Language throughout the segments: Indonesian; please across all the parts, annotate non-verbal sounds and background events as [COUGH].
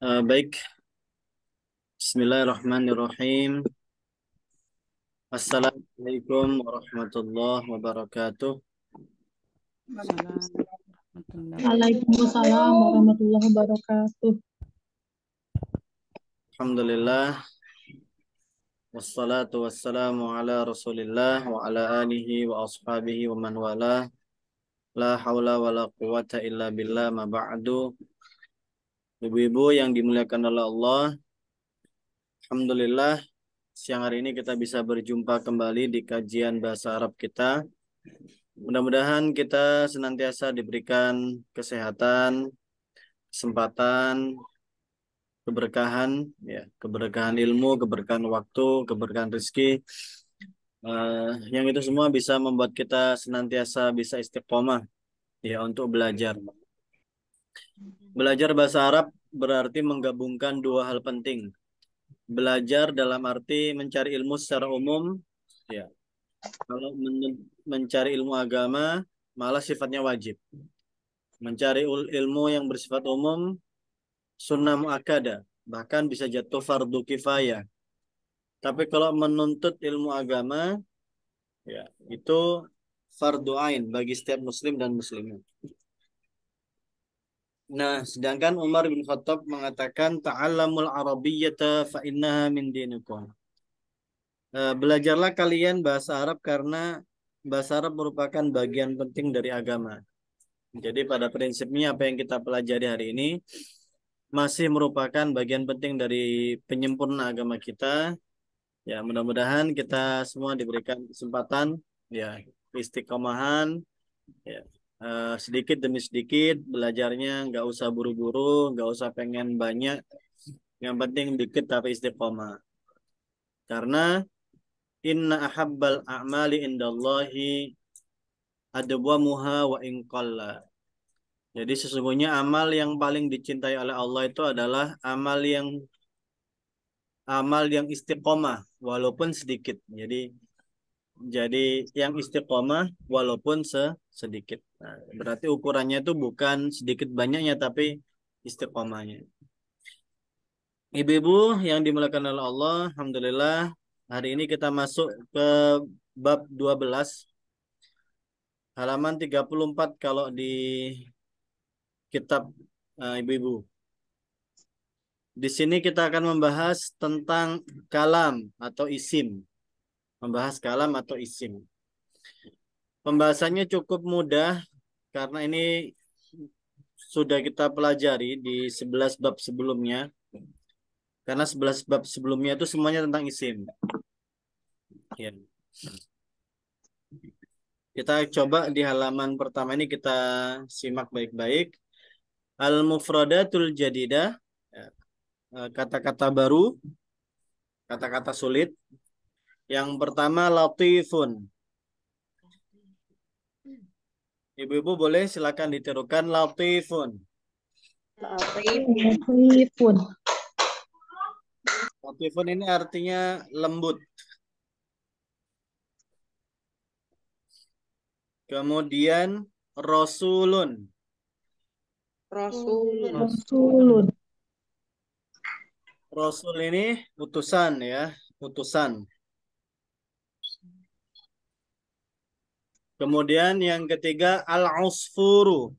Uh, baik. Bismillahirrahmanirrahim. Assalamualaikum warahmatullahi wabarakatuh. Waalaikumsalam warahmatullahi wabarakatuh. Alhamdulillah. Wassalatu wassalamu ala rasulillah wa ala alihi wa ashabihi wa man walah. La hawla wa la quwata illa billah ma ba'du. Ibu-ibu yang dimuliakan oleh Allah, Alhamdulillah siang hari ini kita bisa berjumpa kembali di kajian bahasa Arab kita. Mudah-mudahan kita senantiasa diberikan kesehatan, kesempatan, keberkahan, ya, keberkahan ilmu, keberkahan waktu, keberkahan rezeki. Uh, yang itu semua bisa membuat kita senantiasa bisa istiqomah ya untuk belajar. Belajar bahasa Arab berarti menggabungkan dua hal penting. Belajar dalam arti mencari ilmu secara umum, ya. Kalau men mencari ilmu agama, malah sifatnya wajib. Mencari ilmu yang bersifat umum, sunnah muakada, bahkan bisa jatuh fardu kifayah. Tapi kalau menuntut ilmu agama, ya itu fardu ain bagi setiap muslim dan muslimah. Nah, sedangkan Umar bin Khattab mengatakan ta'allamul arabiyyata fa innaha min dinikum. Eh, belajarlah kalian bahasa Arab karena bahasa Arab merupakan bagian penting dari agama. Jadi pada prinsipnya apa yang kita pelajari hari ini masih merupakan bagian penting dari penyempurna agama kita. Ya, mudah-mudahan kita semua diberikan kesempatan ya istiqomahan ya uh, sedikit demi sedikit belajarnya nggak usah buru-buru nggak usah pengen banyak yang penting dikit tapi istiqomah karena inna ahabbal a'mali indallahi adwamuha wa in jadi sesungguhnya amal yang paling dicintai oleh Allah itu adalah amal yang amal yang istiqomah walaupun sedikit. Jadi jadi yang istiqomah walaupun sedikit. Nah, berarti ukurannya itu bukan sedikit banyaknya tapi istiqomahnya. Ibu-ibu yang dimulakan oleh Allah, alhamdulillah hari ini kita masuk ke bab 12 halaman 34 kalau di kitab eh, ibu-ibu. Uh, di sini kita akan membahas tentang kalam atau isim. Membahas kalam atau isim. Pembahasannya cukup mudah karena ini sudah kita pelajari di sebelas bab sebelumnya. Karena sebelas bab sebelumnya itu semuanya tentang isim. Ya. Kita coba di halaman pertama ini kita simak baik-baik. Al-mufradatul jadidah, ya, eh, kata-kata baru, kata-kata sulit. Yang pertama latifun, Ibu-ibu boleh silakan ditirukan latifun. Latifun. Latifun ini artinya lembut. Kemudian Rasulun. Rasulun. Rasulun. Rasul ini putusan ya, putusan. Kemudian yang ketiga al-usfuru.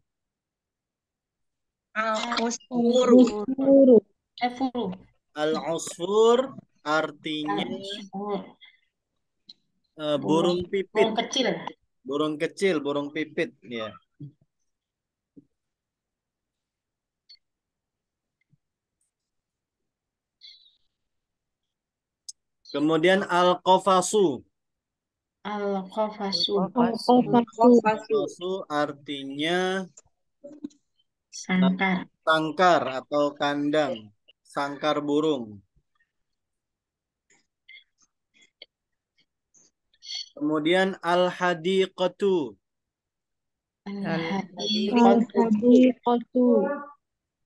Al-usfuru. Al-usfur artinya eh, burung pipit. Burung kecil. Burung kecil, burung pipit, ya. Yeah. Kemudian al-qafasu. Al-Qafasu. al oh, artinya sangkar. Sangkar atau kandang, sangkar burung. Kemudian al-hadiqatu. Al-hadiqatu.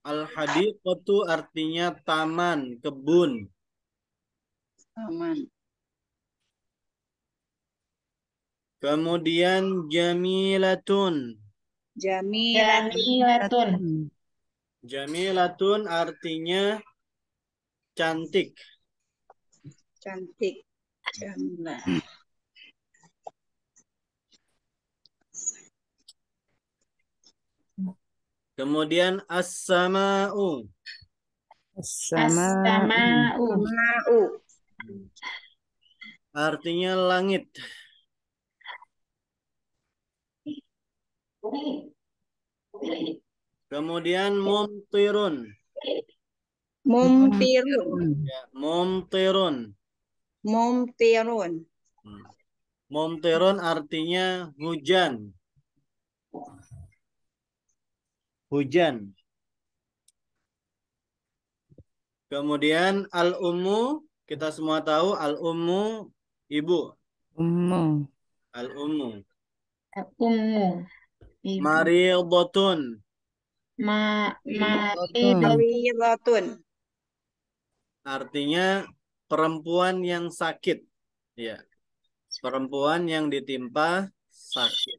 Al-hadiqatu artinya taman, kebun. Taman. Kemudian jamilatun. Jamilatun. Jamilatun, artinya cantik. Cantik. Kemudian as-sama'u. As-sama'u. As Artinya langit. Kemudian mumtirun. Mumtirun. Ya, mumtirun. Mumtirun. artinya hujan. Hujan. Kemudian al-ummu, kita semua tahu al-ummu ibu. Ummu. Al-ummu. Al-ummu. Maridotun. Ma Artinya perempuan yang sakit. Ya. Perempuan yang ditimpa sakit.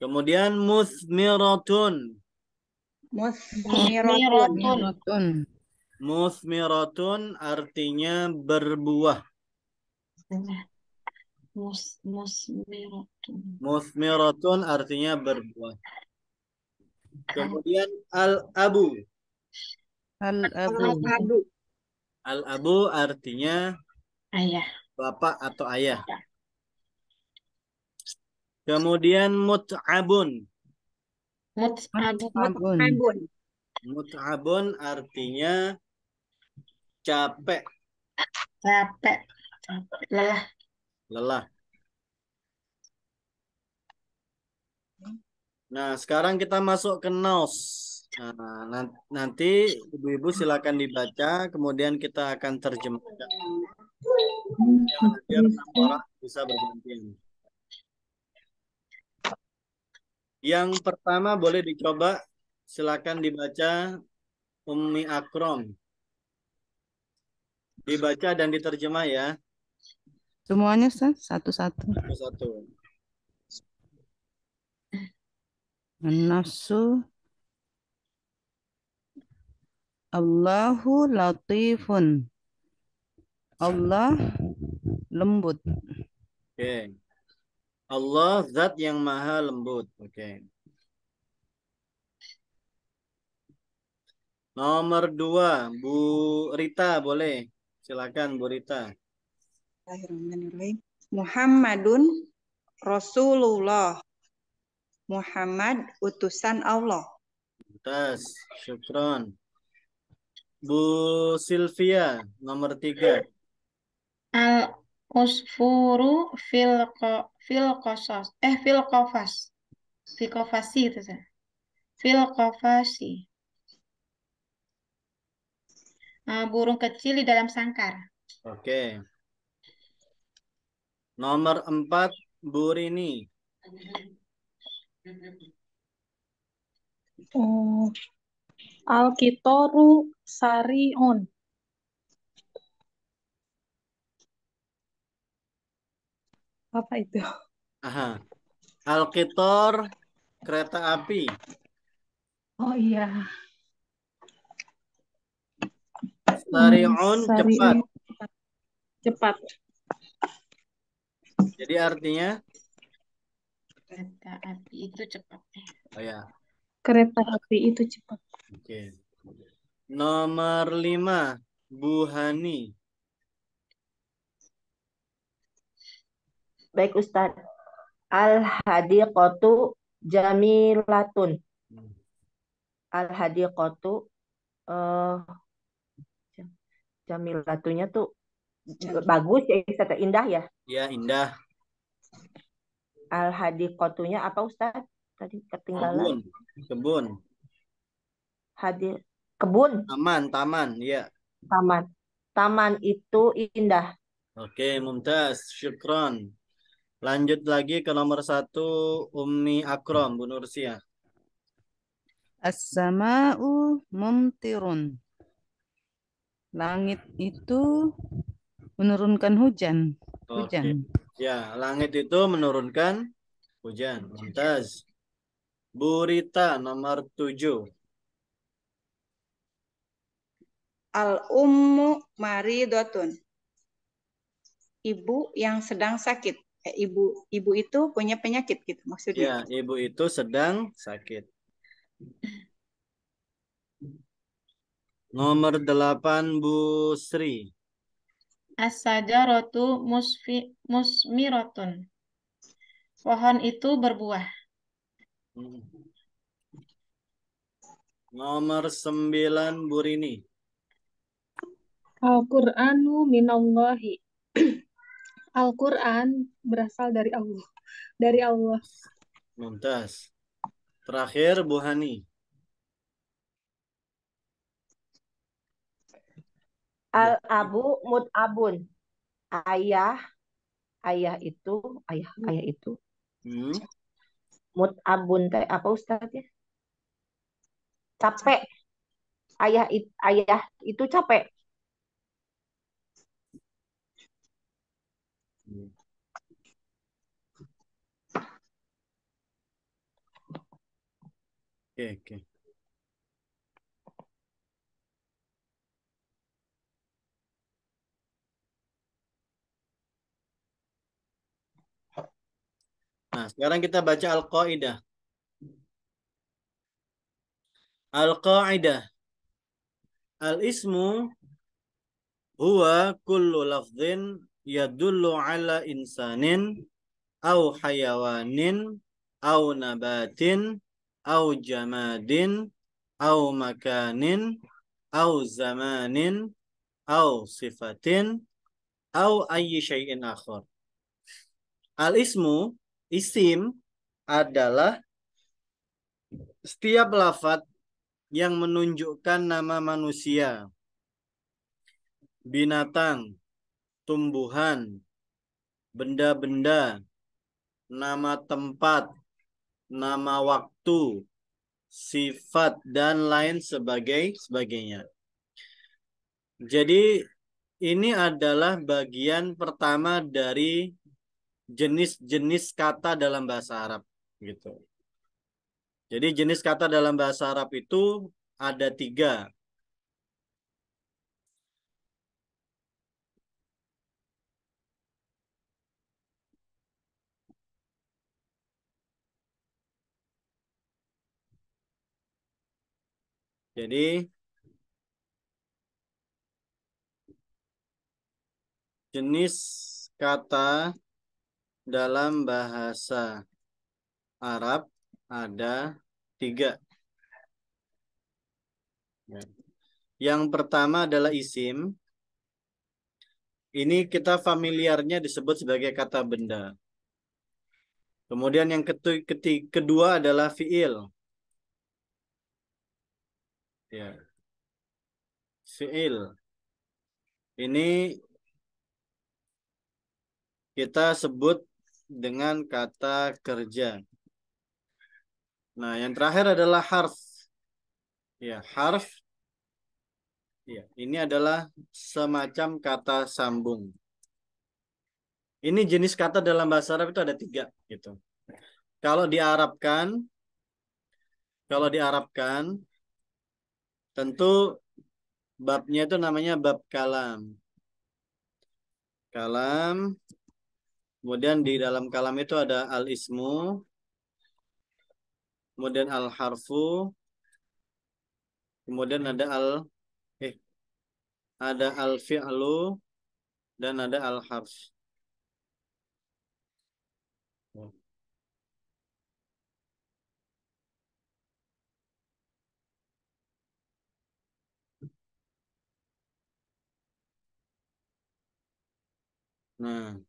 Kemudian musmiratun. Musmiratun. Musmiratun artinya berbuah. Mus musmiratun. Musmiratun artinya berbuah. Kemudian al-abu. Al-abu. Al-abu artinya ayah. Bapak atau ayah. Kemudian mut'abun. Mut'abun. Mut'abun artinya capek. Capek. Lelah lelah. Nah, sekarang kita masuk ke nos. Nah, nanti ibu-ibu silakan dibaca, kemudian kita akan terjemahkan. Biar orang bisa bergantian. Yang pertama boleh dicoba, silakan dibaca Ummi Akrom. Dibaca dan diterjemah ya. Semuanya satu-satu. Satu-satu. Nafsu. Allahu latifun. Allah lembut. Oke. Okay. Allah zat yang maha lembut. Oke. Okay. Nomor dua, Bu Rita boleh. Silakan Bu Rita. Bismillahirrahmanirrahim. Muhammadun Rasulullah. Muhammad utusan Allah. Tas, syukron. Bu Silvia, nomor tiga. Al usfuru fil ko, fil kosos. Eh, fil kofas. Fil kofasi itu saya. Fil kofasi. Uh, ah, burung kecil di dalam sangkar. Oke. Okay. Nomor empat, Bu Rini. Oh. Eh, Alkitoru Sariun. Apa itu? Aha. Alkitor kereta api. Oh iya. Sariun on cepat. Cepat. Jadi artinya? Kereta api itu cepat. Oh ya. Kereta api itu cepat. Oke. Okay. Nomor lima, Bu Hani. Baik Ustaz. Al-hadiqatu jamilatun. Hmm. Al-hadiqatu uh, eh, jamilatunya tuh bagus ya Ustaz, indah ya? Iya, indah al kotunya apa Ustaz? Tadi ketinggalan. Kebun. Kebun. Hadir kebun. Taman, taman, ya. Taman. Taman itu indah. Oke, mumtaz. Syukron. Lanjut lagi ke nomor satu Umi Akram, Bu Nursia. As-sama'u mumtirun. Langit itu menurunkan hujan. Hujan. Okay. Ya, langit itu menurunkan hujan. Mantas. Burita nomor tujuh. Al-ummu maridotun. Ibu yang sedang sakit. Eh, ibu ibu itu punya penyakit gitu maksudnya. Ya, ibu itu sedang sakit. Nomor delapan Bu Sri. As-sajaratu musfi, musmiratun. Pohon itu berbuah. Hmm. Nomor sembilan Burini. Al-Qur'anu minallahi. [CLEARS THROAT] Al-Qur'an berasal dari Allah. Dari Allah. Muntas. Terakhir Bu Hani. Ya. Al abu mut abun. Ayah ayah itu ayah hmm. ayah itu. Hmm. Mut abun teh apa ustadz ya? Capek. Ayah it, ayah itu capek. Hmm. Oke, okay, oke. Okay. Nah, sekarang kita baca Al-Qa'idah. Al-Qa'idah. Al-ismu huwa kullu lafzin yadullu ala insanin au hayawanin au nabatin au jamadin au makanin au zamanin au sifatin au ayyi syai'in akhar. Al-ismu Isim adalah setiap lafat yang menunjukkan nama manusia, binatang, tumbuhan, benda-benda, nama tempat, nama waktu, sifat dan lain sebagai sebagainya. Jadi ini adalah bagian pertama dari jenis-jenis kata dalam bahasa Arab gitu. Jadi jenis kata dalam bahasa Arab itu ada tiga. Jadi jenis kata dalam bahasa Arab ada tiga. Ya. Yang pertama adalah isim. Ini kita familiarnya disebut sebagai kata benda. Kemudian yang kedua adalah fiil. Ya. Fiil. Ini kita sebut dengan kata kerja. Nah, yang terakhir adalah harf. Ya, harf. Ya, ini adalah semacam kata sambung. Ini jenis kata dalam bahasa Arab itu ada tiga, gitu. Kalau diarabkan, kalau diarabkan, tentu babnya itu namanya bab kalam. Kalam Kemudian di dalam kalam itu ada al-ismu, kemudian al-harfu, kemudian ada al eh ada al-fi'lu dan ada al-harf. Nah,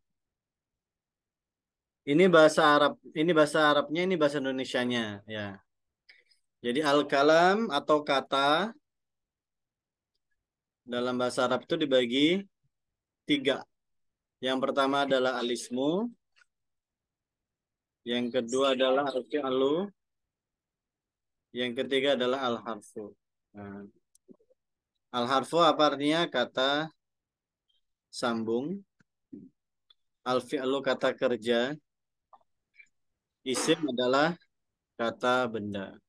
ini bahasa Arab, ini bahasa Arabnya, ini bahasa Indonesianya, ya. Jadi al-kalam atau kata dalam bahasa Arab itu dibagi tiga. Yang pertama adalah alismu, yang kedua adalah al-fi'lu, yang ketiga adalah al-harfu. Nah. Al-harfu apa artinya? Kata sambung. Al-fi'lu kata kerja. Isim adalah kata benda.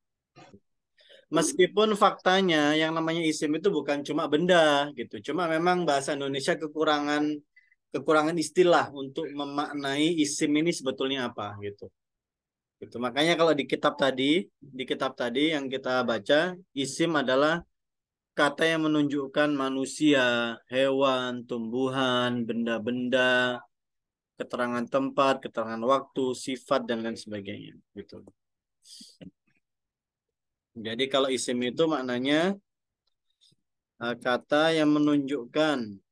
Meskipun faktanya yang namanya isim itu bukan cuma benda gitu. Cuma memang bahasa Indonesia kekurangan kekurangan istilah untuk memaknai isim ini sebetulnya apa gitu. Gitu. Makanya kalau di kitab tadi, di kitab tadi yang kita baca, isim adalah kata yang menunjukkan manusia, hewan, tumbuhan, benda-benda, keterangan tempat, keterangan waktu, sifat dan lain sebagainya. Gitu. Jadi kalau isim itu maknanya uh, kata yang menunjukkan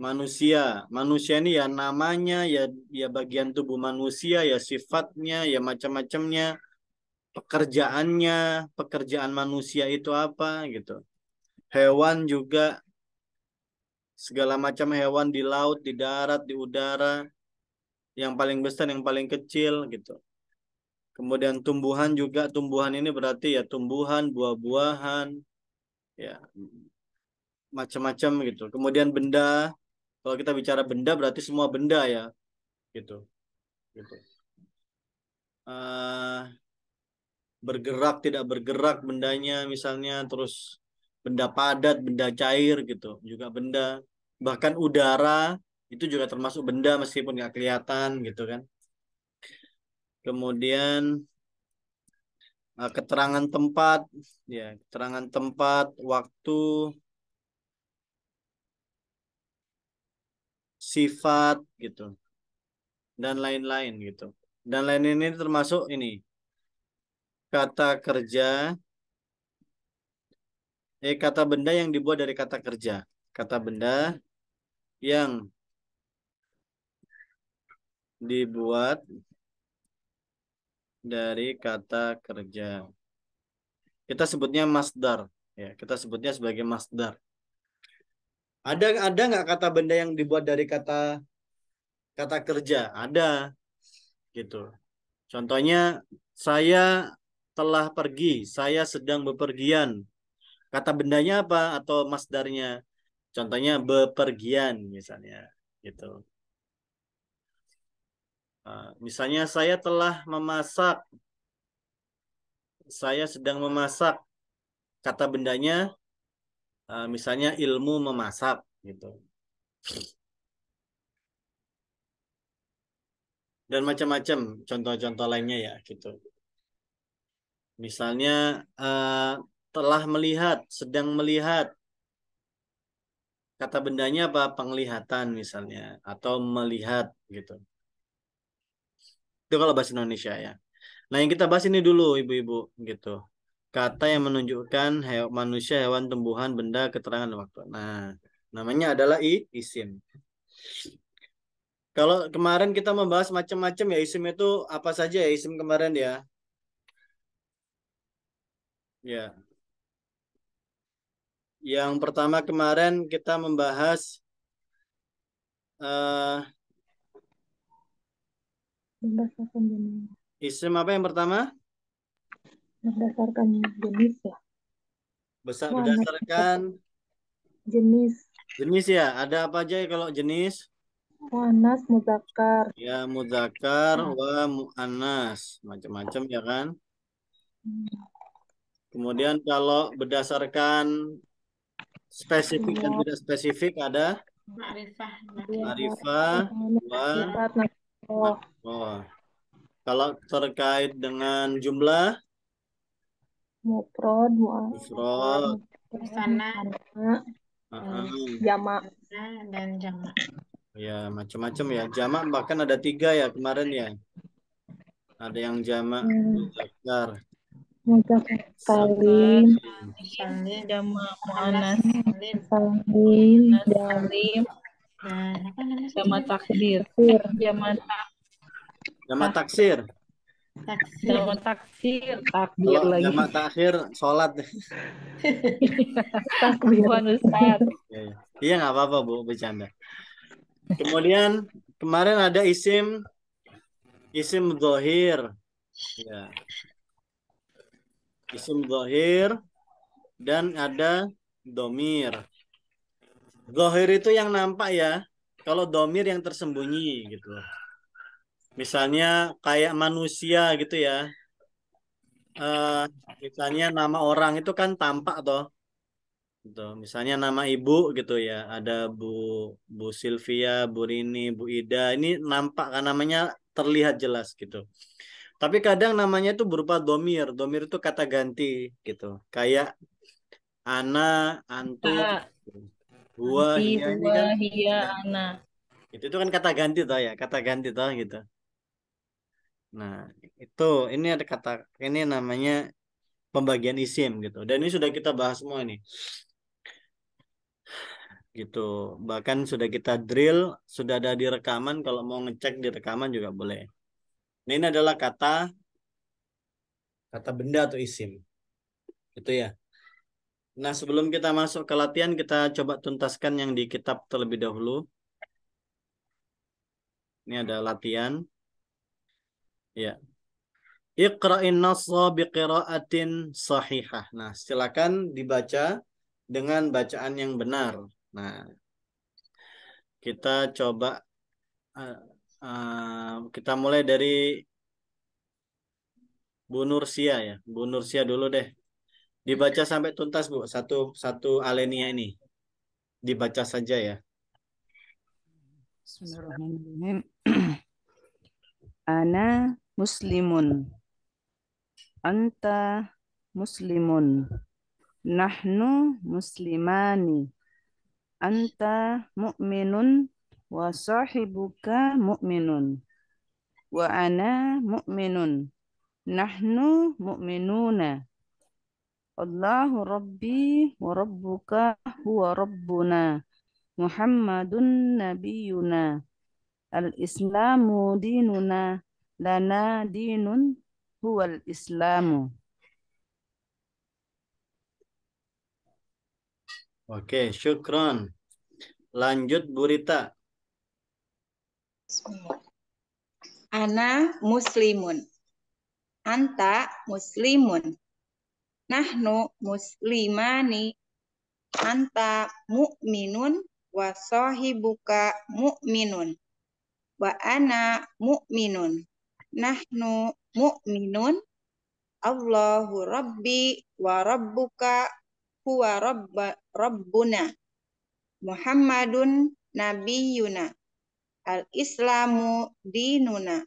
manusia. Manusia ini ya namanya, ya ya bagian tubuh manusia, ya sifatnya, ya macam-macamnya, pekerjaannya, pekerjaan manusia itu apa gitu. Hewan juga segala macam hewan di laut, di darat, di udara, yang paling besar, yang paling kecil gitu. Kemudian tumbuhan juga, tumbuhan ini berarti ya tumbuhan, buah-buahan, ya macam-macam gitu. Kemudian benda, kalau kita bicara benda berarti semua benda ya, gitu, gitu. Uh, bergerak tidak bergerak bendanya misalnya terus benda padat, benda cair gitu, juga benda bahkan udara itu juga termasuk benda meskipun nggak kelihatan gitu kan. Kemudian eh, keterangan tempat, ya keterangan tempat, waktu, sifat gitu, dan lain-lain gitu. Dan lain lain ini termasuk ini kata kerja eh kata benda yang dibuat dari kata kerja. Kata benda yang dibuat dari kata kerja. Kita sebutnya masdar, ya. Kita sebutnya sebagai masdar. Ada ada nggak kata benda yang dibuat dari kata kata kerja? Ada. Gitu. Contohnya saya telah pergi, saya sedang bepergian, kata bendanya apa atau masdarnya contohnya bepergian misalnya gitu ah, misalnya saya telah memasak saya sedang memasak kata bendanya ah, misalnya ilmu memasak gitu dan macam-macam contoh-contoh lainnya ya gitu misalnya uh, telah melihat, sedang melihat. Kata bendanya apa? Penglihatan misalnya atau melihat gitu. Itu kalau bahasa Indonesia ya. Nah, yang kita bahas ini dulu ibu-ibu gitu. Kata yang menunjukkan hewan, manusia, hewan, tumbuhan, benda, keterangan waktu. Nah, namanya adalah i, isim. Kalau kemarin kita membahas macam-macam ya isim itu apa saja ya isim kemarin ya. Ya. Yang pertama kemarin kita membahas uh, jenis. Isim apa yang pertama? Berdasarkan jenis ya. Besar Wah, berdasarkan jenis. Jenis ya. Ada apa aja ya kalau jenis? Mu'anas, muzakar. Ya, muzakar, hmm. wa mu'anas. Macam-macam ya kan? Hmm. Kemudian kalau berdasarkan spesifik dan iya. tidak spesifik ada ma'rifah iya. ma'rifah iya. kalau terkait dengan jumlah Mufrod, Mufrod, sana jamak dan jamak ya macam-macam ya jamak bahkan ada tiga ya kemarin ya ada yang jamak hmm. Moga salim sama mu'anas salim salim sama takdir sama sama taksir sama taksir takdir lagi sama [LAUGHS] takdir sholat takbir Ustaz iya, iya. iya nggak apa-apa bu bercanda kemudian kemarin ada isim isim zohir ya isim zahir dan ada domir. Zahir itu yang nampak ya, kalau domir yang tersembunyi gitu. Misalnya kayak manusia gitu ya. Uh, misalnya nama orang itu kan tampak toh. Gitu. Misalnya nama ibu gitu ya, ada Bu Bu Silvia, Bu Rini, Bu Ida. Ini nampak kan namanya terlihat jelas gitu. Tapi kadang namanya itu berupa domir. Domir itu kata ganti gitu. Kayak ana, antu, gua, Anti, hia, ini kan, hia, ana. Itu, itu kan kata ganti toh ya, kata ganti toh gitu. Nah, itu ini ada kata ini namanya pembagian isim gitu. Dan ini sudah kita bahas semua nih. Gitu. Bahkan sudah kita drill, sudah ada di rekaman kalau mau ngecek di rekaman juga boleh. Nah, ini adalah kata kata benda atau isim. Itu ya. Nah, sebelum kita masuk ke latihan, kita coba tuntaskan yang di kitab terlebih dahulu. Ini ada latihan. Ya. Iqra'in nasa biqira'atin sahihah. Nah, silakan dibaca dengan bacaan yang benar. Nah, kita coba uh, Ehm, kita mulai dari Bu Nursia ya. Bu Nursia dulu deh. Dibaca sampai tuntas Bu, satu satu alenia ini. Dibaca saja ya. Bismillahirrahmanirrahim. [CLEARS THROAT] Ana muslimun. Anta muslimun. Nahnu muslimani. Anta mu'minun wa sahibuka mu'minun wa ana mu'minun nahnu mu'minuna Allahu rabbi wa rabbuka huwa rabbuna Muhammadun nabiyuna Al-islamu dinuna lana dinun huwal islamu Oke, okay, syukron. Lanjut Burita. Rita. Ana muslimun. Anta muslimun. Nahnu muslimani. Anta mu'minun wa sahibuka mu'minun. Wa ana mu'minun. Nahnu mu'minun. Allahu Rabbi wa Rabbuka huwa Rabba, Rabbuna. Muhammadun Nabiyuna Al-Islamu dinuna.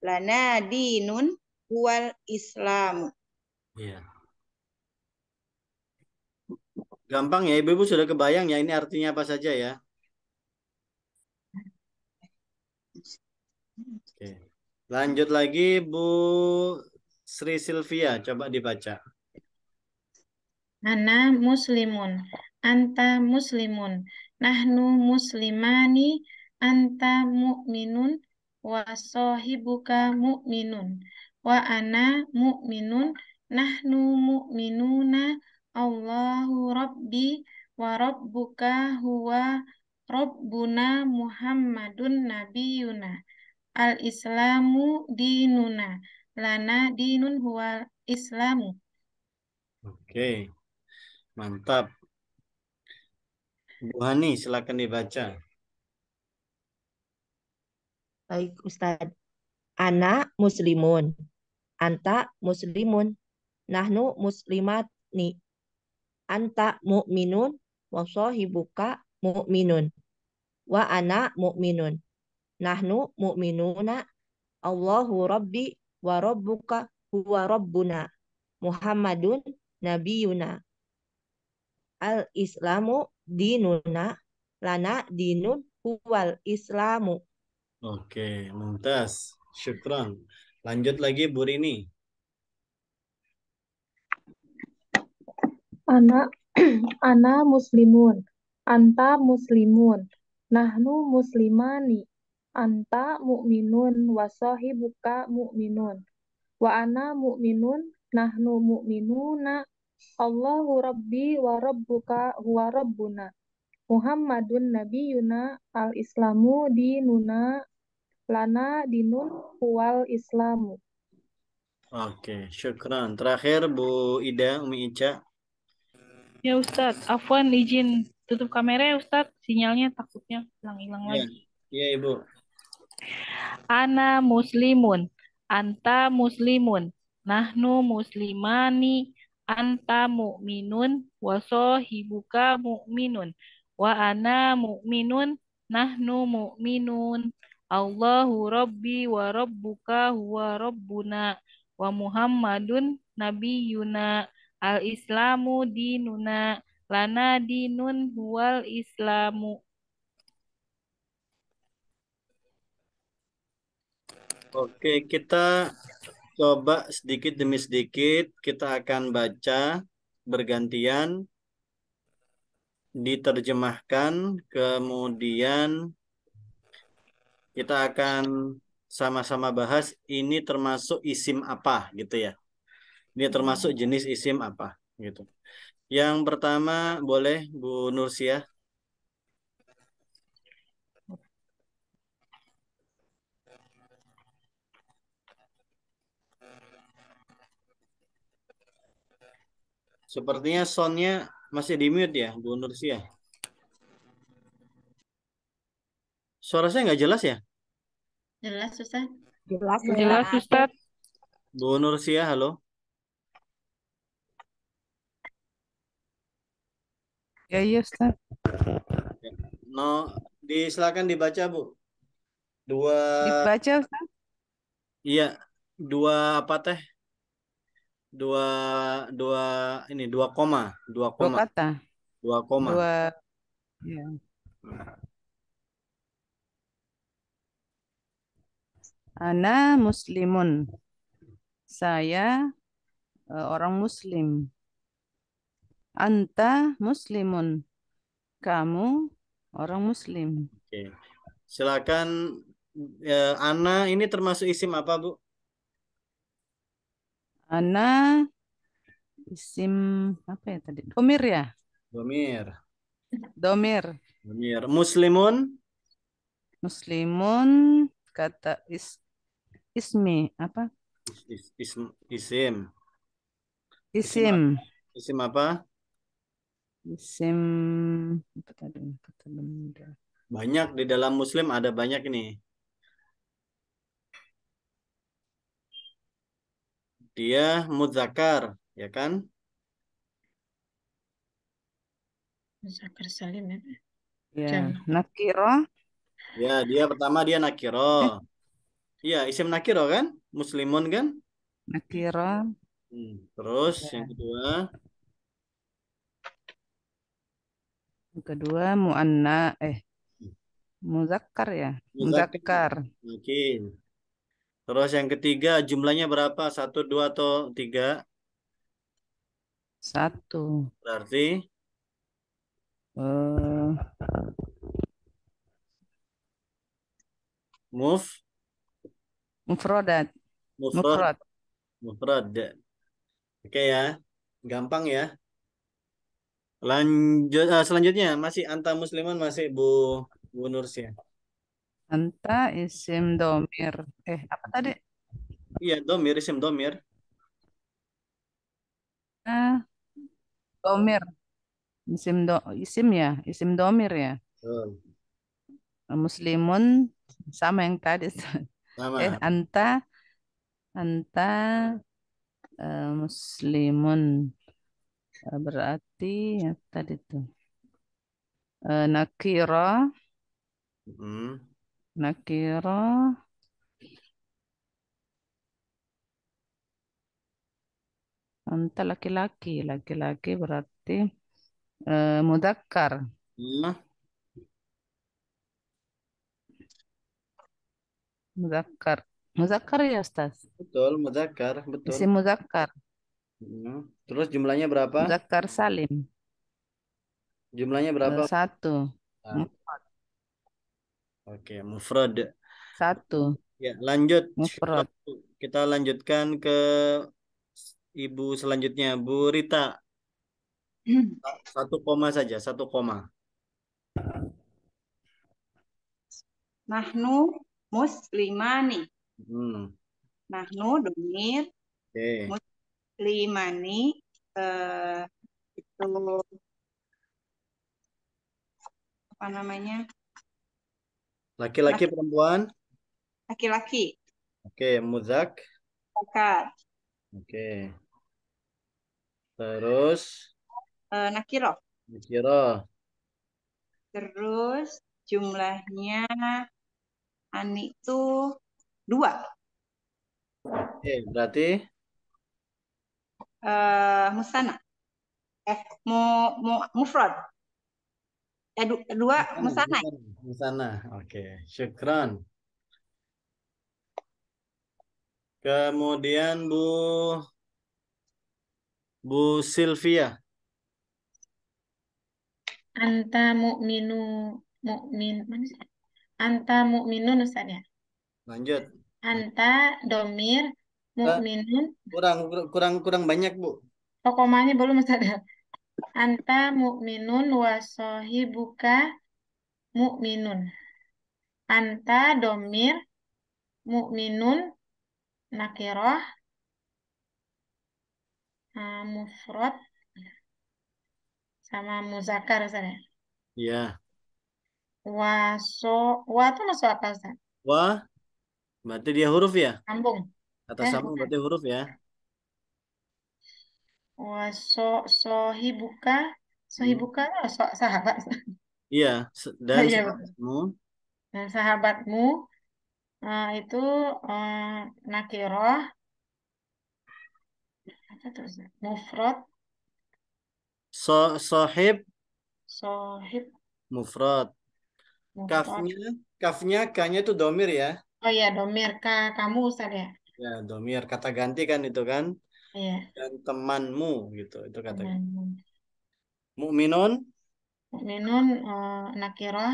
Lana dinun wal Islamu. ya. Gampang ya, Ibu-Ibu sudah kebayang ya ini artinya apa saja ya? Oke. Lanjut lagi Bu Sri Silvia, coba dibaca. Ana muslimun, anta muslimun, nahnu muslimani, anta mu'minun wa sahibuka mu'minun wa ana mu'minun nahnu mu'minuna Allahu rabbi wa rabbuka huwa rabbuna Muhammadun nabiyuna al islamu dinuna lana dinun huwa islamu Oke, mantap. Bu Hani, silakan dibaca. Baik Ustadz. Ana muslimun. Anta muslimun. Nahnu muslimat ni. Anta mu'minun. Wa sahibuka mu'minun. Wa ana mu'minun. Nahnu mu'minuna. Allahu rabbi wa rabbuka huwa rabbuna. Muhammadun nabiyuna. Al-islamu dinuna. Lana dinun huwal islamu. Oke, mantas. Syukran. Lanjut lagi Bu Rini. Ana [CLEARS THROAT] ana muslimun. Anta muslimun. Nahnu muslimani. Anta mu'minun wa sahibuka mu'minun. Wa ana mu'minun, nahnu mu'minuna. Allahu rabbi wa rabbuka huwa rabbuna. Muhammadun nabiyuna al-islamu dinuna lana dinun huwal islamu. Oke, syukran. Terakhir Bu Ida, Umi Ica. Ya Ustaz, Afwan izin tutup kamera ya Ustaz, sinyalnya takutnya hilang-hilang ya. lagi. Iya Ibu. Ana muslimun, anta muslimun, nahnu muslimani, anta mu'minun, wasohibuka mu'minun, wa ana mu'minun, nahnu mu'minun. Allahu Rabbi wa Rabbuka huwa Rabbuna wa Muhammadun Nabiyuna al-Islamu dinuna lana dinun huwal Islamu. Oke, kita coba sedikit demi sedikit kita akan baca bergantian diterjemahkan kemudian kita akan sama-sama bahas ini termasuk isim apa gitu ya. Ini termasuk hmm. jenis isim apa gitu. Yang pertama boleh Bu Nursia. Ya. Sepertinya soundnya masih di mute ya Bu Nursia. Ya. Suara saya nggak jelas ya? Jelas, Ustaz? Jelas, Jelas Ustaz. Bu Sia, halo. Ya, iya, Ustaz. No, di, silakan dibaca, Bu. Dua... Dibaca, Ustaz? Iya, dua apa teh? Dua, dua, ini, dua koma. Dua koma. Dua kata. Dua koma. Dua, ya. Ana muslimun. Saya uh, orang muslim. Anta muslimun. Kamu orang muslim. Oke. Silakan uh, Ana ini termasuk isim apa, Bu? Ana isim apa ya tadi? Domir ya? Domir. Domir. Domir. Muslimun. Muslimun kata is ismi apa? Is, is, isim. Isim. Isim apa? Isim Banyak di dalam muslim ada banyak ini. Dia muzakar ya kan? muzakar salim ya. Ya, nakiro. Ya, dia pertama dia nakiro. Eh, Iya, isim nakiro kan? Muslimun kan? Nakiro. Hmm, terus ya. yang kedua. Yang kedua muanna eh hmm. muzakkar ya? Muzakkar. Oke. Terus yang ketiga jumlahnya berapa? Satu, dua atau tiga? Satu. Berarti? Uh, move Mufrodat. Mufrod. Mufrod. Oke ya. Gampang ya. Lanjut uh, selanjutnya masih anta musliman masih Bu Bu ya. Anta isim domir. Eh, apa tadi? Iya, domir isim domir. Uh, domir. Isim do isim ya, isim domir ya. Uh. Muslimun sama yang tadi. [LAUGHS] Sama. Eh, anta anta uh, muslimun eh, berarti ya, tadi tuh uh, eh, nakira hmm. nakira anta laki-laki laki-laki berarti uh, mudakkar hmm. Muzakkar. Hmm. Muzakkar ya Ustaz? Betul, muzakkar, betul. Isim muzakkar. Hmm. Terus jumlahnya berapa? Muzakkar Salim. Jumlahnya berapa? Eh, satu. Nah. Oke, Oke, mufrad. Satu. Ya, lanjut. Mufrad. Kita lanjutkan ke ibu selanjutnya, Bu Rita. Satu koma saja, satu koma. Nahnu muslimani. Hmm. Nahnu domir okay. muslimani eh, itu apa namanya? Laki-laki perempuan? Laki-laki. Oke, okay. muzak. Oke. Okay. Terus? Uh, nakiro. Nakiro. Terus jumlahnya Ani itu dua. Oke, berarti uh, Musana. Eh, mu, mu, mufrad. Eh, du, dua Musana. Musana. Oke, okay. syukran. Kemudian Bu Bu Silvia. Anta mukminu mukmin mana sih? Anta mu'minun Ustaz ya? Lanjut. Anta domir mu'minun. Kurang kurang kurang banyak, Bu. Oh, belum Ustaz ya? Anta mu'minun wa sahibuka mu'minun. Anta domir mu'minun nakirah ah, mufrad sama muzakar Ustaz ya? Iya. Yeah. Wa so wa itu masuk apa Wa berarti dia huruf ya? Sambung. Atas eh, sambung berarti huruf ya. Wa so sohibuka sohibuka hmm. Oh, so, sahabat. Iya, dan iya, sahabatmu. Dan sahabatmu uh, itu uh, nakiroh apa mufrad so, sohib sohib mufrad Iya, kafnya, kafnya kanya itu domir ya. Oh iya, domir. K kamu Ustaz ya. Ya, domir. Kata ganti kan itu kan. Iya. Dan temanmu gitu. Itu kata ganti. Mu'minun. Mu'minun, uh, eh, nakirah,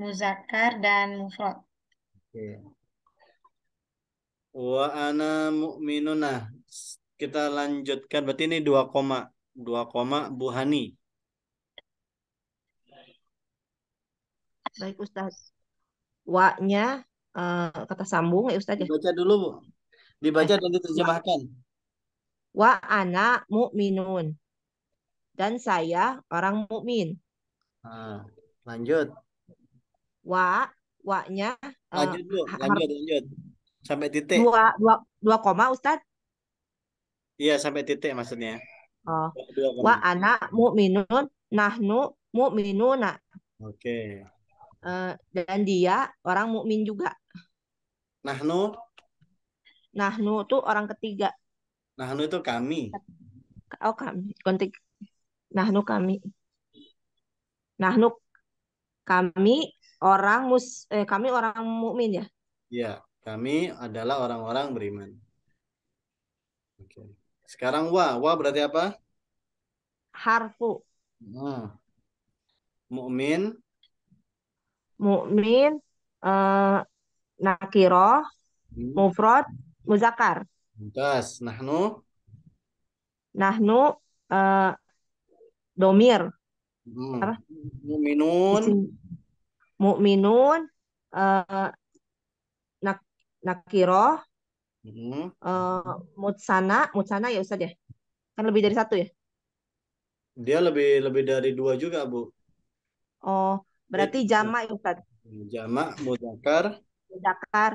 muzakar dan mufrad. Oke. Okay. Wa ana mu'minuna. Kita lanjutkan. Berarti ini dua koma. Dua koma buhani. Baik Ustaz. Wa-nya uh, kata sambung ya Ustaz ya. Baca dulu, Bu. Dibaca dan diterjemahkan. Wa ana mu'minun. Dan saya orang mukmin. Nah, lanjut. Wa wa-nya uh, lanjut, Bu. Lanjut, lanjut. Sampai titik. Dua, dua, dua koma Ustaz. Iya, sampai titik maksudnya. Oh. mu minun Wa anak mu'minun nahnu mu'minuna. Oke. Okay uh, dan dia orang mukmin juga. Nahnu. Nahnu itu orang ketiga. Nahnu itu kami. Oh kami. Kontik. Nahnu kami. Nahnu kami orang mus eh, kami orang mukmin ya. Iya, kami adalah orang-orang beriman. Oke. Sekarang wa, wa berarti apa? Harfu. Nah. Mukmin mukmin, uh, eh, nakiroh, hmm. mufrad, muzakar mutas Nahnu? Nahnu uh, domir. Hmm. Apa? Mu'minun. Mu'minun. Uh, nak nakiroh. Hmm. Uh, mutsana. Mutsana ya Ustaz ya? Kan lebih dari satu ya? Dia lebih lebih dari dua juga, Bu. Oh, Berarti iya. jamak ya Ustaz. Jamak muzakar. Muzakar.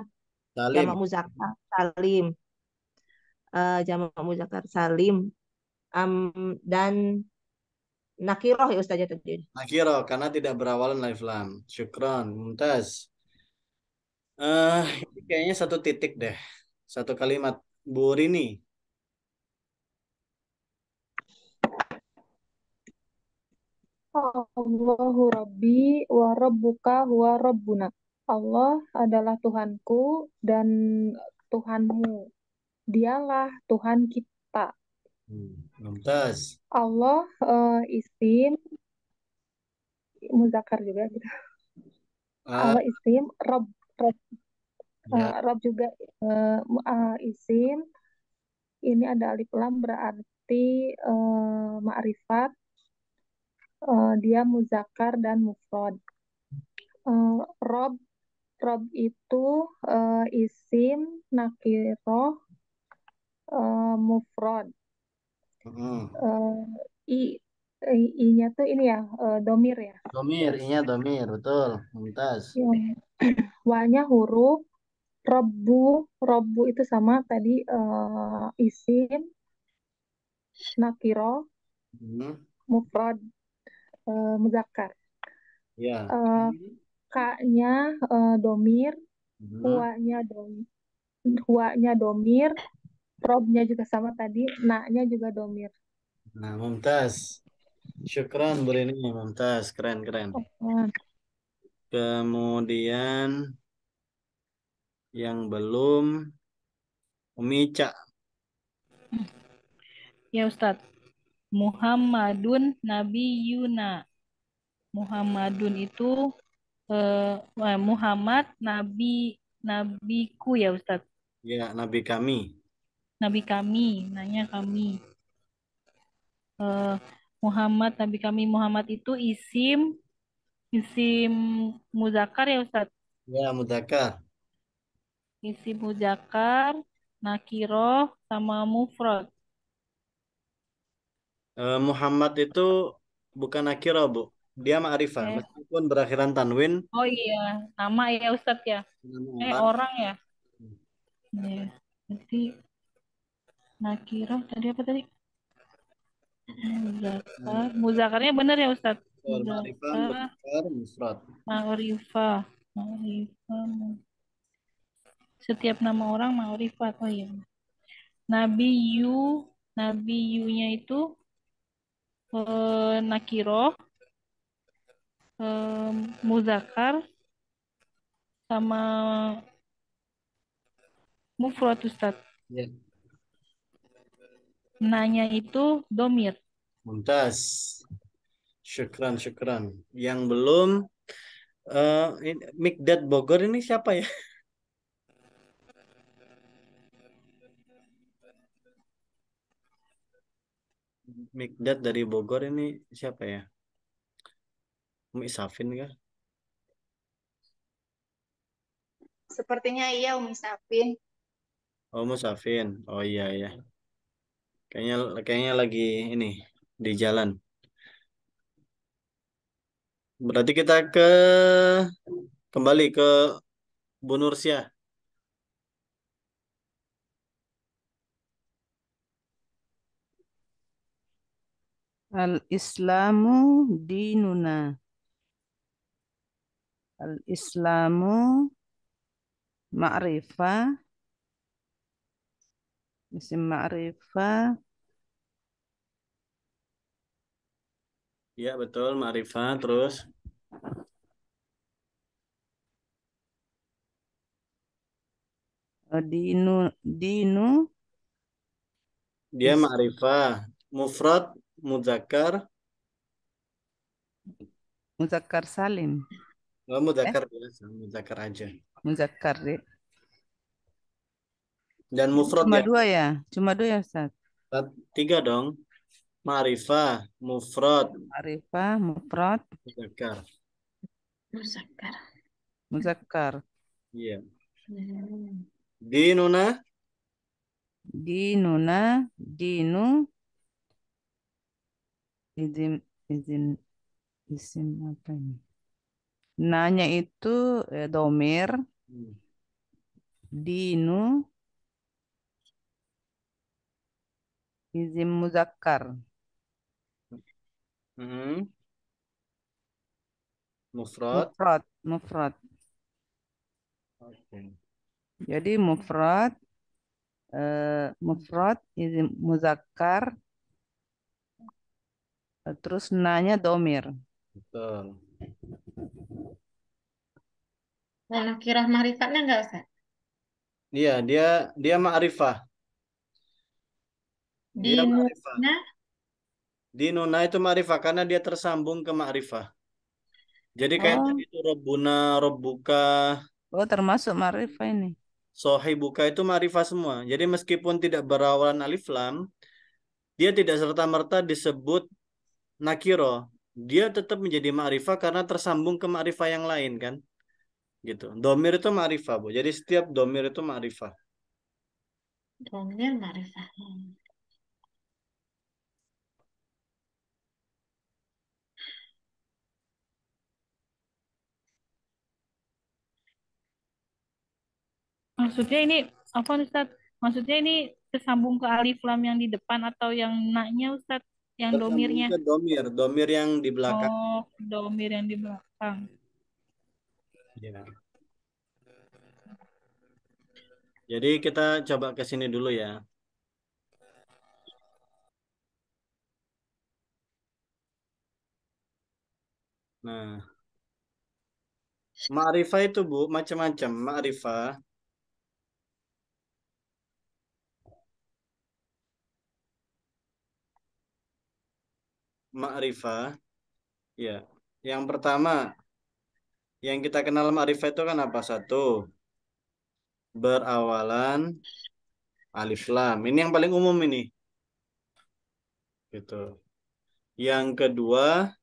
Salim. Jamak muzakar salim. Uh, jamak muzakar salim. Um, dan nakiroh ya Ustaz tadi. Nakiroh karena tidak berawalan alif lam. Syukron, mumtaz. Eh, uh, kayaknya satu titik deh. Satu kalimat. Bu Rini, Allahu Rabbi wa Rabbuka wa Rabbuna. Allah adalah Tuhanku dan Tuhanmu. Dialah Tuhan kita. Hmm. Allah uh, isim muzakar juga gitu. Uh, Allah isim Rob Rob ya. uh, Rob juga uh, uh, isim ini ada alif lam berarti uh, ma'rifat uh, dia muzakar dan mufrad. Uh, rob rob itu uh, isim nakiro uh, mufrad. Uh, i I-nya tuh ini ya, uh, domir ya. Domir, I-nya domir, betul. Mumtaz. Iya. [CLEARS THROAT] Wanya huruf, robbu, robbu itu sama tadi uh, isim, nakiro, hmm. mufrad uh, eh, muzakkar. Ya. Uh, eh, kaknya uh, domir, mm-hmm. huanya Domir, huanya domir, robnya juga sama tadi, naknya juga domir. Nah, mumtaz. Syukran Bu Rini, mumtaz, keren keren. Kemudian yang belum Umica. Ya Ustadz. Muhammadun Nabi Yuna. Muhammadun itu eh, eh, Muhammad Nabi Nabiku ya Ustadz. Ya, Nabi kami. Nabi kami, nanya kami. Eh, Muhammad Nabi kami Muhammad itu isim isim muzakar ya Ustadz? Ya, muzakar. Isim muzakar, nakiroh sama mufrad. Eh, Muhammad itu bukan akhirah, Bu. Dia ma'rifah, eh. meskipun berakhiran tanwin. Oh iya, nama ya Ustadz ya. Nama eh, orang ya. Hmm. Ya, berarti nakirah tadi apa tadi? Muzakar. Hmm. Muzakarnya benar ya Ustaz? Ma'rifah, Ma'rifah. Ma'rifah. Setiap nama orang ma'rifah oh iya. Nabi Yu, Nabi Yu-nya itu uh, nakiro, uh, muzakar, sama mufrad ustad. Yeah. Nanya itu domir. Muntas. Syukran, syukran. Yang belum, uh, Mikdad Bogor ini siapa ya? [LAUGHS] Mikdad dari Bogor ini siapa ya? Umi Safin kah? Sepertinya iya Umi Safin. Oh, Umi Safin. Oh iya iya. Kayaknya kayaknya lagi ini di jalan. Berarti kita ke kembali ke Bu Nursia. Al-Islamu dinuna. Al-Islamu ma'rifah. Isim ma'rifah. Ya, betul. Ma'rifah. Terus. Eh, dinu. Dinu. Dia ma'rifah. Mufrad Muzakar. Muzakar salim. Oh, muzakkar eh? biasa, muzakkar aja. Muzakkar deh. Dan mufrad Cuma ya? dua ya? Cuma dua ya, Ustaz? Tiga dong. Ma'rifah, mufrad. Ma'rifah, mufrad. Muzakar. Muzakar. Muzakkar. Iya. Yeah. Hmm. Dinuna? Dinuna, dinu, izin izin izin apa ini? Nanya itu eh, domir hmm. dinu izin muzakkar. Hmm. Mufrad. Mufrad. Mufrad. Okay. Jadi mufrad eh, mufrad izin muzakkar Terus nanya domir. Betul. Kirah marifatnya enggak usah. Iya, dia dia ma'rifah. Di ma'rifah. Dinuna itu ma'rifah karena dia tersambung ke ma'rifah. Jadi kayak oh. itu Robuna, Robuka. Oh, termasuk ma'rifah ini. buka itu ma'rifah semua. Jadi meskipun tidak berawalan alif lam, dia tidak serta-merta disebut nakiro dia tetap menjadi ma'rifah karena tersambung ke ma'rifah yang lain kan gitu domir itu ma'rifah bu jadi setiap domir itu ma'rifah domir ma'rifah Maksudnya ini apa Ustaz? Maksudnya ini tersambung ke alif lam yang di depan atau yang naknya Ustaz? yang domirnya domir domir yang di belakang oh domir yang di belakang ya. jadi kita coba ke sini dulu ya nah Ma'rifah itu Bu, macam-macam. Ma'rifah makrifah ya yang pertama yang kita kenal makrifah itu kan apa satu berawalan alif lam ini yang paling umum ini gitu yang kedua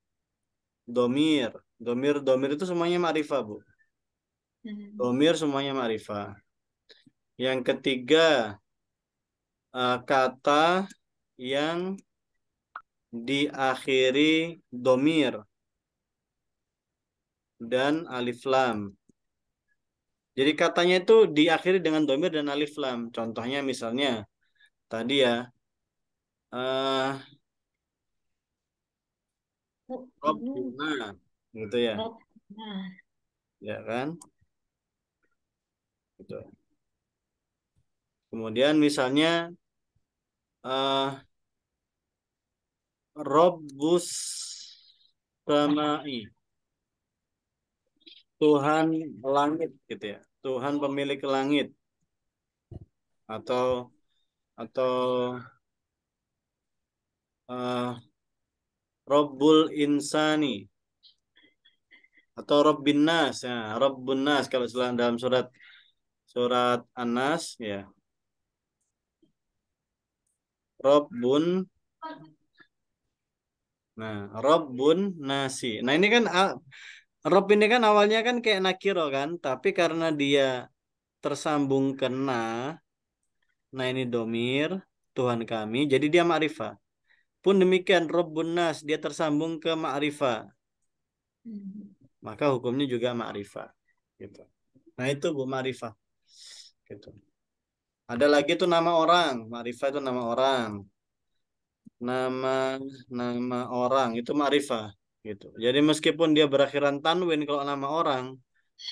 domir domir domir itu semuanya makrifah bu hmm. domir semuanya makrifah yang ketiga eh, kata yang diakhiri domir dan alif lam. Jadi katanya itu diakhiri dengan domir dan alif lam. Contohnya misalnya tadi ya. Uh, eh, Robbuna, gitu ya. Ya kan? Gitu. Kemudian misalnya uh, Robbus Samai. Tuhan langit gitu ya. Tuhan pemilik langit. Atau atau uh, Robbul Insani atau Robbin Nas ya, Robbun Nas kalau selain dalam surat surat Anas ya. Robbun Nah, Robun nasi. Nah, ini kan ah, Rob ini kan awalnya kan kayak nakiro kan, tapi karena dia tersambung kena, nah ini domir, Tuhan kami, jadi dia ma'rifah. Pun demikian, Robun nas, dia tersambung ke ma'rifah. Maka hukumnya juga ma'rifah. Gitu. Nah itu Bu Ma'rifah. Gitu. Ada lagi tuh nama orang, ma'rifah itu nama orang nama nama orang itu ma'rifah gitu. Jadi meskipun dia berakhiran tanwin kalau nama orang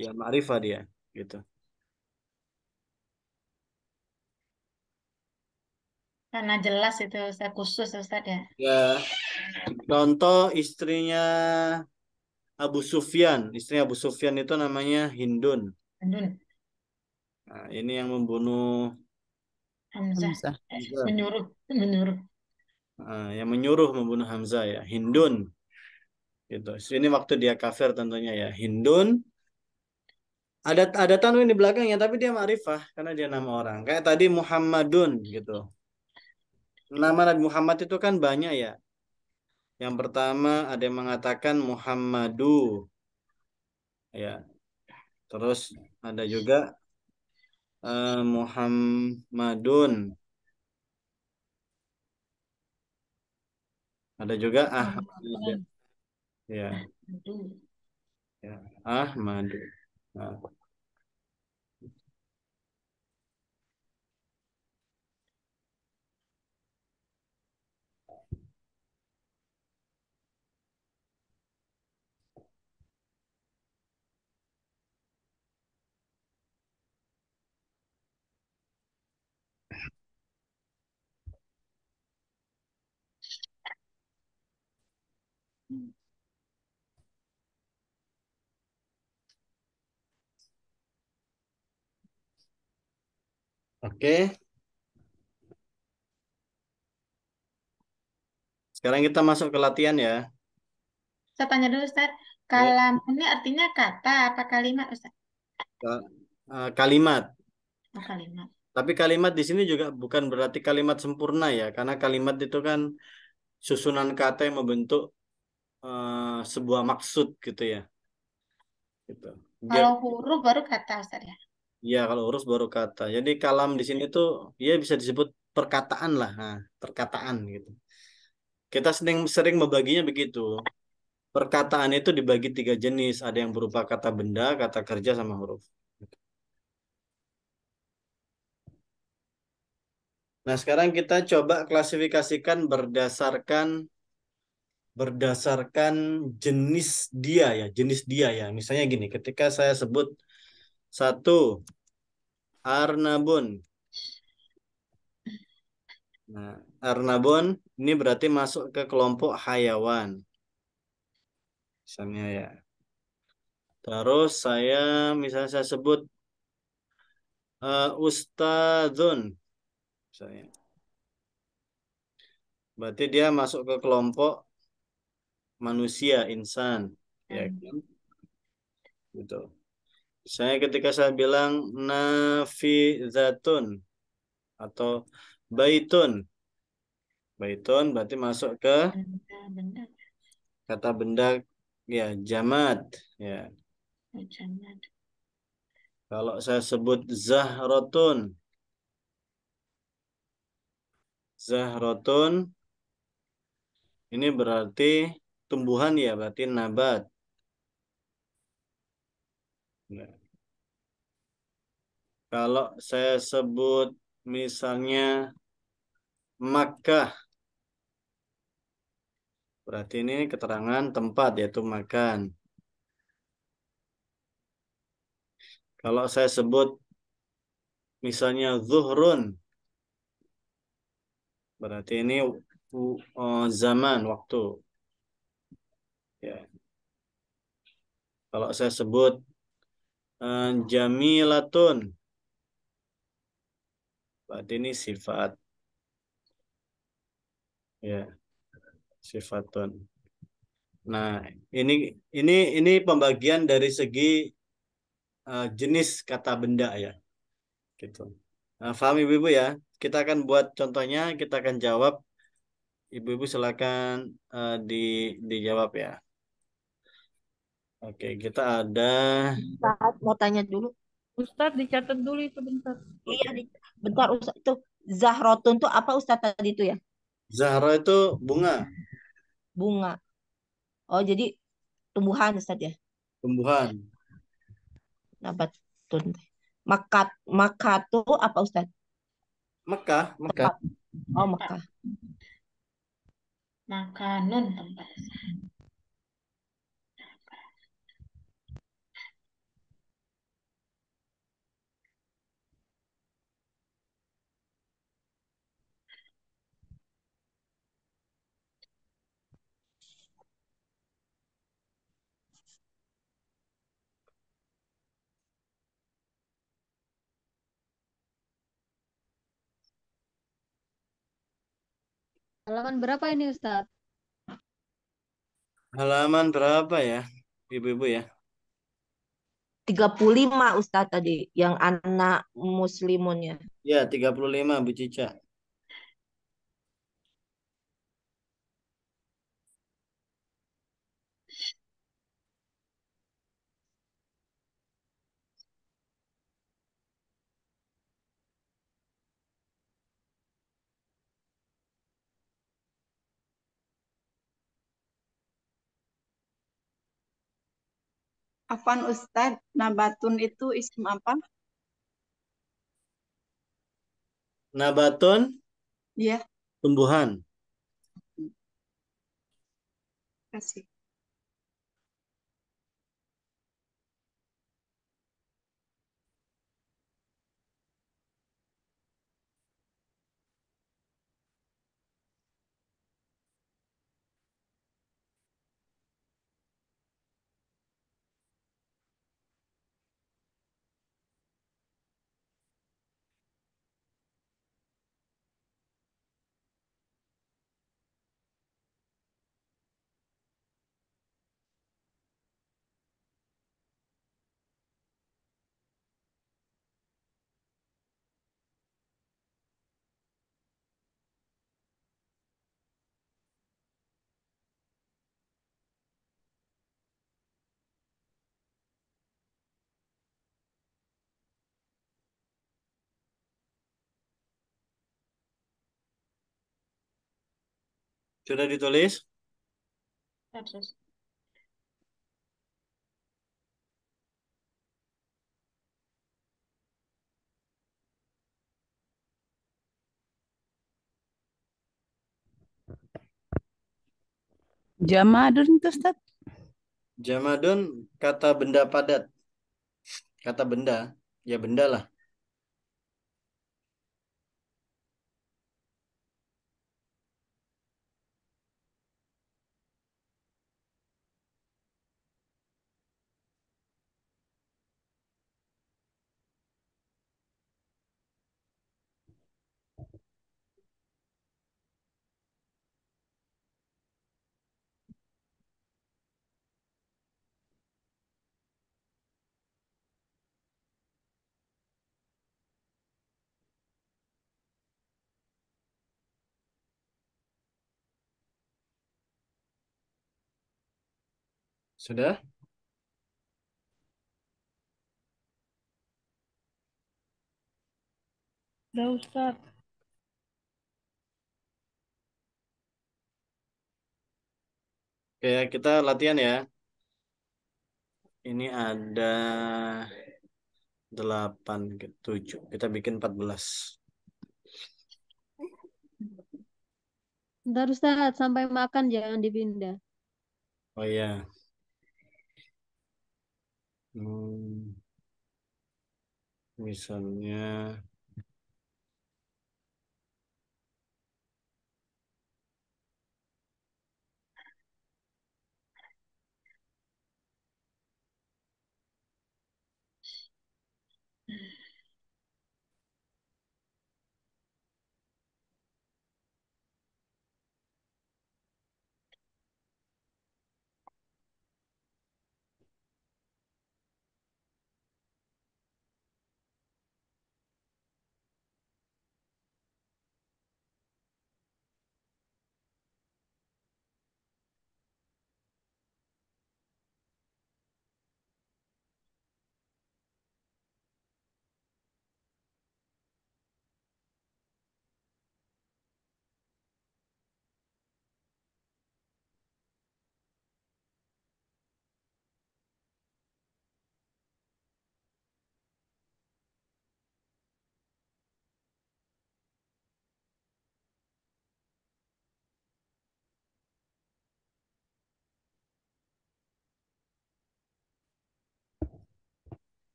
ya ma'rifah dia gitu. Karena jelas itu saya khusus Ustaz ya. Ya. Contoh istrinya Abu Sufyan, istrinya Abu Sufyan itu namanya Hindun. Hindun. Nah, ini yang membunuh Hamzah. Menyuruh, menyuruh yang menyuruh membunuh Hamzah ya Hindun gitu ini waktu dia kafir tentunya ya Hindun ada ada tanwin di belakangnya tapi dia ma'rifah karena dia nama orang kayak tadi Muhammadun gitu nama Nabi Muhammad itu kan banyak ya yang pertama ada yang mengatakan Muhammadu ya terus ada juga uh, Muhammadun Ada juga Ahmad. Iya, kan. iya. Ya. ya. Ahmad. Nah. Oke. Sekarang kita masuk ke latihan ya. Saya tanya dulu Ustaz, ya. kalam ya. ini artinya kata apa kalimat Ustaz? E, kalimat. Oh, kalimat. Tapi kalimat di sini juga bukan berarti kalimat sempurna ya, karena kalimat itu kan susunan kata yang membentuk Eh, sebuah maksud gitu ya. Gitu. Dia, kalau huruf baru kata Ustaz ya. Iya, kalau huruf baru kata. Jadi kalam di sini itu ya bisa disebut perkataan lah, nah, perkataan gitu. Kita sering sering membaginya begitu. Perkataan itu dibagi tiga jenis, ada yang berupa kata benda, kata kerja sama huruf. Nah, sekarang kita coba klasifikasikan berdasarkan berdasarkan jenis dia ya, jenis dia ya. Misalnya gini, ketika saya sebut satu Arnabun. Nah, Arnabun ini berarti masuk ke kelompok hayawan. Misalnya ya. Terus saya misalnya saya sebut uh, Ustadzun. Misalnya. Berarti dia masuk ke kelompok manusia insan ya hmm. kan gitu misalnya ketika saya bilang nafizatun atau baitun baitun berarti masuk ke kata benda ya jamat ya oh, kalau saya sebut zahrotun zahrotun ini berarti tumbuhan ya berarti nabat. Nah. Kalau saya sebut misalnya Makkah, berarti ini keterangan tempat yaitu makan. Kalau saya sebut misalnya zuhrun, berarti ini zaman, waktu. Ya. Kalau saya sebut uh, jamilatun. Berarti ini sifat. Ya. Sifatun. Nah, ini ini ini pembagian dari segi uh, jenis kata benda ya. Gitu. Nah, paham Ibu-ibu ya? Kita akan buat contohnya, kita akan jawab Ibu-ibu silakan uh, di dijawab ya. Oke, kita ada. Ustaz, mau tanya dulu. Ustaz dicatat dulu itu bentar. Iya, bentar Ustaz itu Zahrotun itu apa Ustaz tadi itu ya? Zahra itu bunga. Bunga. Oh, jadi tumbuhan Ustaz ya? Tumbuhan. Nabatun. Makat, Makat itu apa Ustaz? Mekah, Mekah. Oh, Mekah. Makanan tempat. Halaman berapa ini Ustadz? Halaman berapa ya, Ibu-ibu ya? 35 Ustadz tadi, yang anak muslimunnya. Ya, 35 Bu Cica. Afan Ustadz, nabatun itu isim apa? Nabatun? Iya. Tumbuhan. Terima Kasih. Sudah ditulis? Terus. Jamadun itu Ustaz? Jamadun kata benda padat. Kata benda, ya benda lah. Sudah? Sudah, Ustaz. Oke, kita latihan ya. Ini ada 8 ke 7. Kita bikin 14. Bentar Ustaz, sampai makan jangan dipindah. Oh iya. Yeah. Hmm, misalnya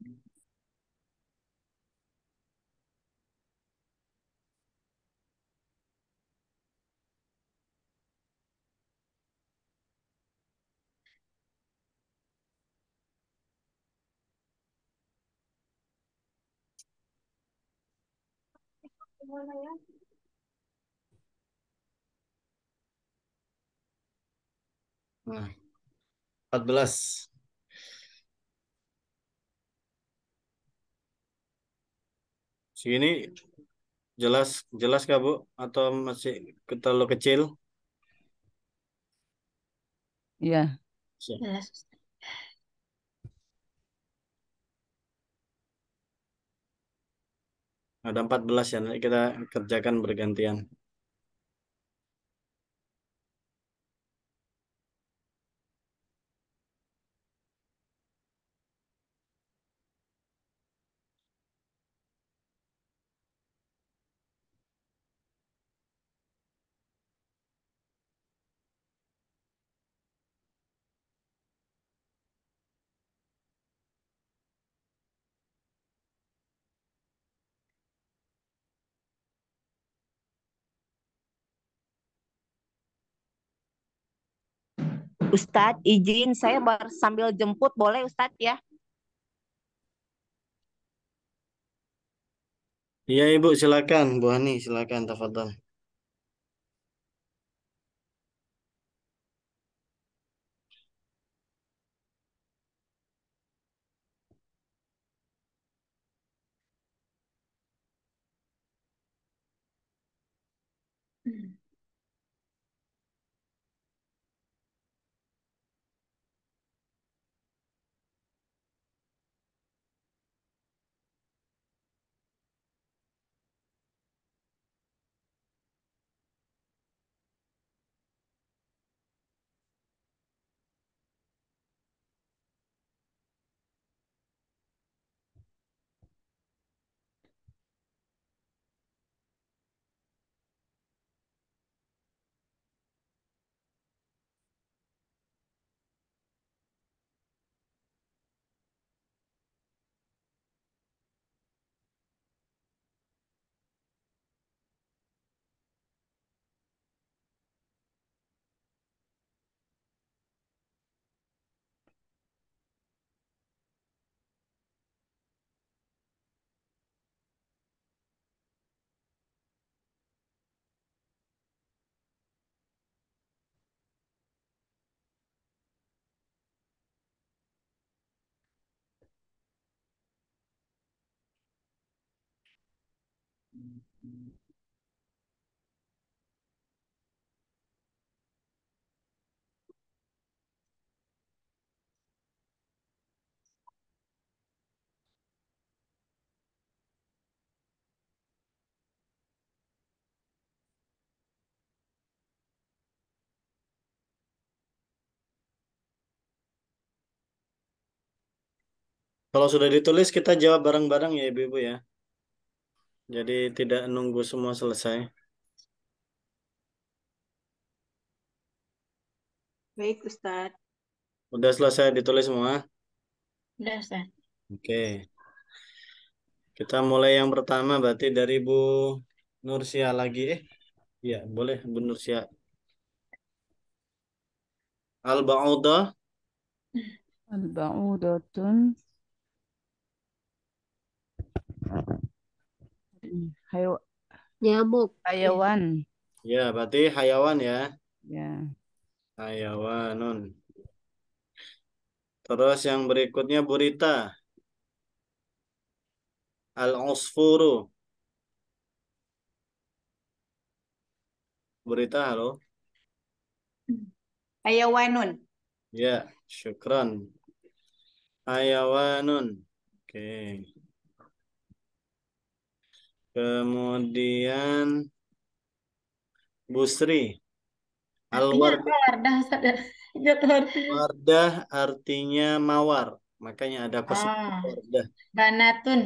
Ya? Nah, 14. Segini jelas jelas nggak Bu atau masih terlalu kecil? Iya. Jelas. Ada belas ya, nanti kita kerjakan bergantian. Ustadz, izin saya bar sambil jemput boleh Ustadz ya? Iya Ibu, silakan Bu Hani, silakan tafadhol. Kalau sudah ditulis, kita jawab bareng-bareng ya Ibu-Ibu ya. Jadi tidak nunggu semua selesai. Baik, Ustaz. Udah selesai ditulis semua? Udah, Ustaz. Oke. Okay. Kita mulai yang pertama berarti dari Bu Nursia lagi. Eh, ya boleh Bu Nursia. Al-Ba'udah. Hmm. al baudah Hayo nyamuk. Hayawan. Ya, berarti hayawan ya. Ya. Hayawanun. Terus yang berikutnya burita. Al-usfuru. Burita, halo. Hayawanun. Ya, syukran. Hayawanun. Oke. Okay. Kemudian Busri. Alwardah wardah Wardah artinya mawar. Makanya ada kosong oh. Ah. Wardah. Banatun.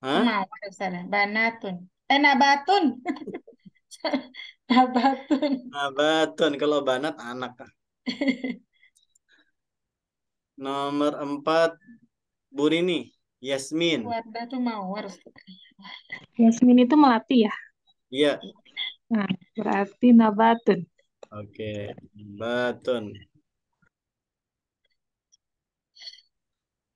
Hah? Mawar salah. Banatun. Eh nabatun. [LAUGHS] nabatun. Nabatun. Kalau banat anak. [LAUGHS] Nomor empat Burini. Yasmin. Wardah itu mawar. Yasmin itu melati ya? Iya. Nah, berarti nabatun. Oke, nabatun.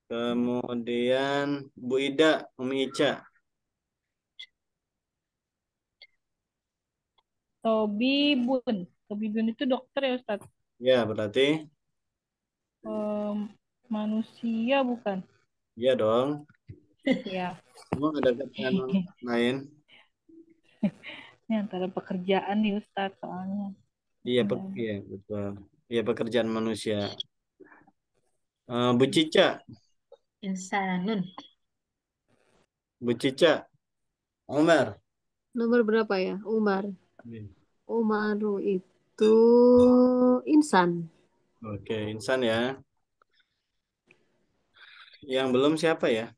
Kemudian Bu Ida, Umi Ica. Tobi Bun, Tobi Bun itu dokter ya Ustaz? Ya, berarti? Um, manusia bukan? Iya dong. Iya. Emang ada kerjaan lain? Ini antara pekerjaan nih Ustaz soalnya. Iya, pe- iya betul. Iya pekerjaan manusia. Uh, Bu Cica. Insanun. Bu Cica. Umar. Nomor berapa ya? Umar. Iya. Umaru itu insan. Oke, insan ya. Yang belum siapa ya?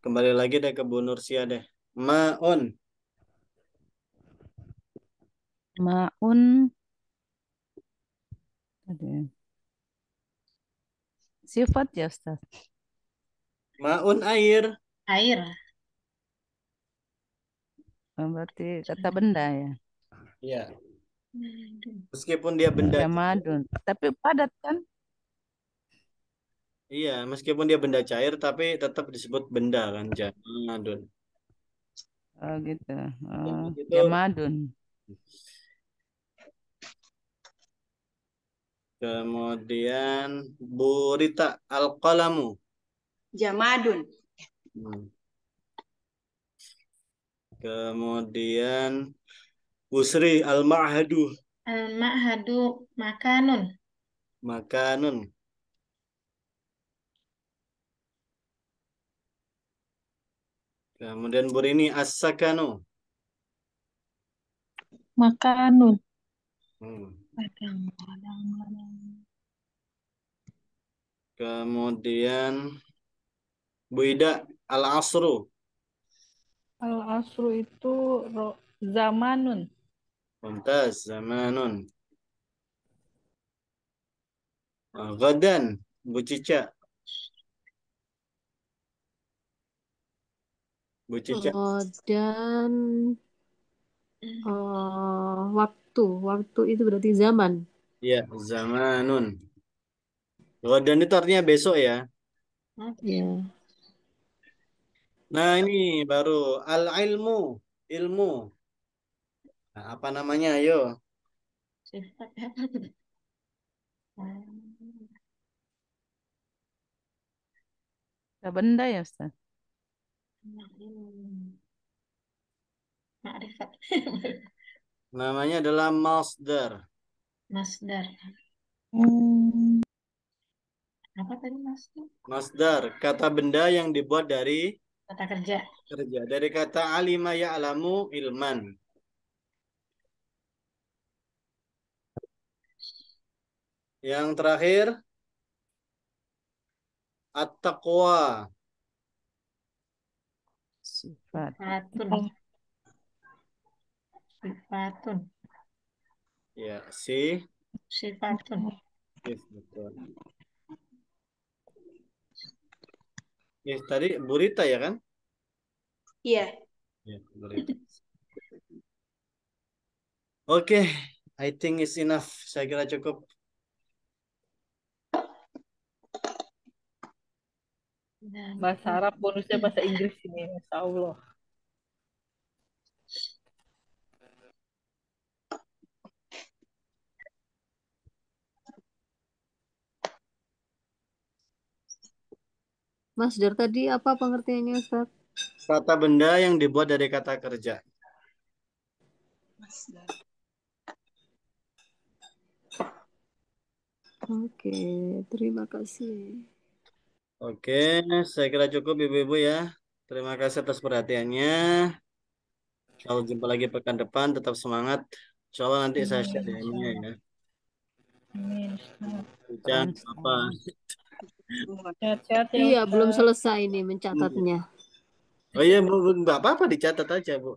Kembali lagi deh ke Bu Nursia deh. Maun. Maun. Sifat ya Ustaz. Maun air. Air. Oh, berarti kata benda ya. Iya. Meskipun dia benda. Ya, madun. Tapi padat kan? Iya, meskipun dia benda cair tapi tetap disebut benda kan jamadun. Oh gitu. Iya, oh, Jamadun. Gitu. Ya, Kemudian burita al Jamadun. Ya, hmm. Kemudian Usri al-ma'hadu. Al-ma'hadu makanun. Makanun. Kemudian Burini Asakano. Makanun. Hmm. Kemudian Bu Ida Al-Asru. Al-Asru itu zamanun. Pantas zamanun. Gadan, Bu Cica. Bu Cica? Uh, dan uh, waktu. Waktu itu berarti zaman. Iya, zamanun. Godan oh, itu artinya besok ya. Iya. Nah, ini baru al-ilmu, ilmu. Nah, apa namanya? Ayo. benda ya, Ustaz? Ma'rifat. [LAUGHS] Namanya adalah masdar. Masdar. Hmm. Apa tadi masdar? Masdar, kata benda yang dibuat dari kata kerja. Kerja dari kata alima alamu ilman. Yang terakhir at-taqwa. Sifat. Sifatun. Sifatun. Ya, si. Sifatun. Yes, betul. Yes, tadi Burita ya kan? Iya. Yeah. Burita. Oke, okay. I think is enough. Saya kira cukup. Mas nah, bahasa gitu. Arab bonusnya bahasa Inggris ini, Masya Allah. Mas Dar tadi apa pengertiannya Ustaz? Kata benda yang dibuat dari kata kerja. Mas Oke, terima kasih. Oke, saya kira cukup Ibu-ibu ya. Terima kasih atas perhatiannya. Kalau jumpa lagi pekan depan, tetap semangat. Insya Allah nanti saya share ya. ya. Jangan apa. Iya, belum selesai ini mencatatnya. Oh iya, Bu, nggak apa-apa dicatat aja, Bu.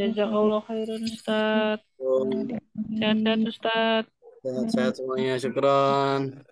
Jazakallah khairan Ustaz. Oh. Sehat-sehat Ustaz. Sehat-sehat semuanya. Syukran.